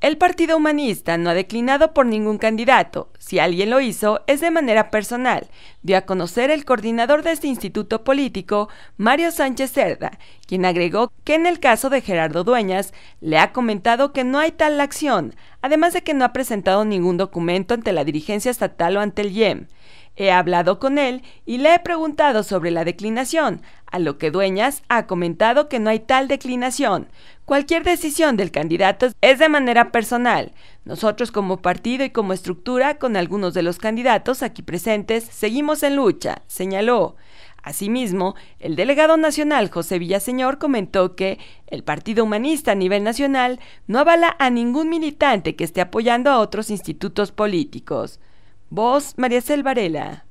El Partido Humanista no ha declinado por ningún candidato. Si alguien lo hizo, es de manera personal, dio a conocer el coordinador de este instituto político, Mario Sánchez Cerda, quien agregó que en el caso de Gerardo Dueñas, le ha comentado que no hay tal acción, además de que no ha presentado ningún documento ante la dirigencia estatal o ante el IEM. He hablado con él y le he preguntado sobre la declinación, a lo que Dueñas ha comentado que no hay tal declinación. Cualquier decisión del candidato es de manera personal. Nosotros como partido y como estructura, con algunos de los candidatos aquí presentes, seguimos en lucha, señaló. Asimismo, el delegado nacional José Villaseñor comentó que el Partido Humanista a nivel nacional no avala a ningún militante que esté apoyando a otros institutos políticos. Voz María Celvarela.